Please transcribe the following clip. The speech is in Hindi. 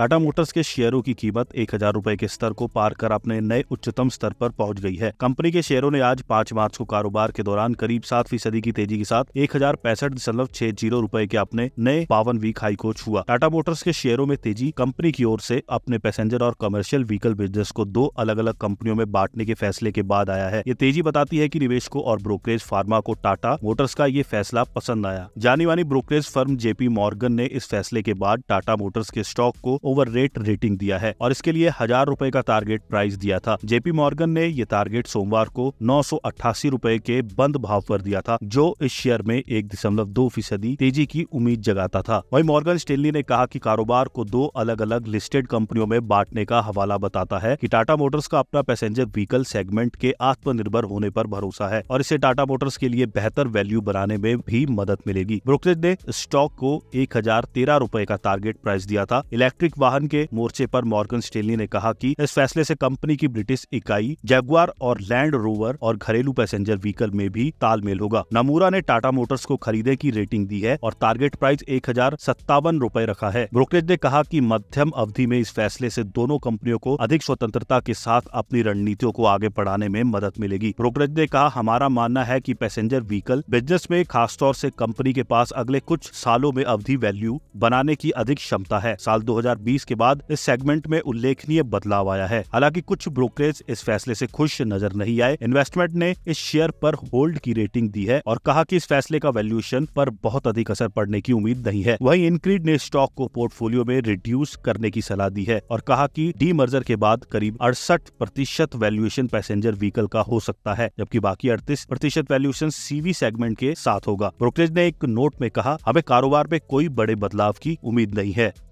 टाटा मोटर्स के शेयरों की कीमत एक हजार रूपए के स्तर को पार कर अपने नए उच्चतम स्तर पर पहुंच गई है कंपनी के शेयरों ने आज पाँच मार्च को कारोबार के दौरान करीब सात फीसदी की तेजी के साथ एक हजार पैंसठ दशमलव छह जीरो रूपए के अपने नए पावन वीक हाई को छुआ टाटा मोटर्स के शेयरों में तेजी कंपनी की ओर से अपने पैसेंजर और कमर्शियल व्हीकल बिजनेस को दो अलग अलग कंपनियों में बांटने के फैसले के बाद आया है ये तेजी बताती है की निवेशकों और ब्रोकरेज फार्मा को टाटा मोटर्स का ये फैसला पसंद आया जानी मानी ब्रोकरेज फर्म जेपी मॉर्गन ने इस फैसले के बाद टाटा मोटर्स के स्टॉक को ओवर रेट रेटिंग दिया है और इसके लिए हजार रूपए का टारगेट प्राइस दिया था जेपी मॉर्गन ने यह टारगेट सोमवार को नौ रुपए के बंद भाव पर दिया था जो इस शेयर में एक दशमलव दो फीसदी तेजी की उम्मीद जगाता था वही मॉर्गन स्टेनली ने कहा की कारोबार को दो अलग अलग लिस्टेड कंपनियों में बांटने का हवाला बताता है की टाटा मोटर्स का अपना पैसेंजर व्हीकल सेगमेंट के आत्मनिर्भर होने पर भरोसा है और इसे टाटा मोटर्स के लिए बेहतर वैल्यू बनाने में भी मदद मिलेगी ब्रोकरेज ने स्टॉक को एक हजार तेरह रूपए का टारगेट प्राइस दिया था इलेक्ट्रिक वाहन के मोर्चे पर मॉर्गन स्टेनली ने कहा कि इस फैसले से कंपनी की ब्रिटिश इकाई जैगुआर और लैंड रोवर और घरेलू पैसेंजर व्हीकल में भी तालमेल होगा नमूरा ने टाटा मोटर्स को खरीदे की रेटिंग दी है और टारगेट प्राइस एक हजार सत्तावन रूपए रखा है ब्रोकरेज ने कहा की मध्यम अवधि में इस फैसले ऐसी दोनों कंपनियों को अधिक स्वतंत्रता के साथ अपनी रणनीतियों को आगे बढ़ाने में मदद मिलेगी ब्रोकरेज ने कहा हमारा मानना है की पैसेंजर व्हीकल बिजनेस में खासतौर ऐसी कंपनी के पास अगले कुछ सालों में अवधि वैल्यू बनाने की अधिक क्षमता है साल 2000 2020 के बाद इस सेगमेंट में उल्लेखनीय बदलाव आया है हालांकि कुछ ब्रोकरेज इस फैसले से खुश नजर नहीं आए इन्वेस्टमेंट ने इस शेयर पर होल्ड की रेटिंग दी है और कहा कि इस फैसले का वैल्यूएशन पर बहुत अधिक असर पड़ने की उम्मीद नहीं है वही इनक्रीड ने स्टॉक को पोर्टफोलियो में रिड्यूस करने की सलाह दी है और कहा की डी मर्जर के बाद करीब अड़सठ प्रतिशत वैल्यूएशन पैसेंजर व्हीकल का हो सकता है जबकि बाकी अड़तीस प्रतिशत वैल्यूएशन सीवी सेगमेंट के साथ होगा ब्रोकरेज ने एक नोट में कहा हमें कारोबार में कोई बड़े बदलाव की उम्मीद नहीं है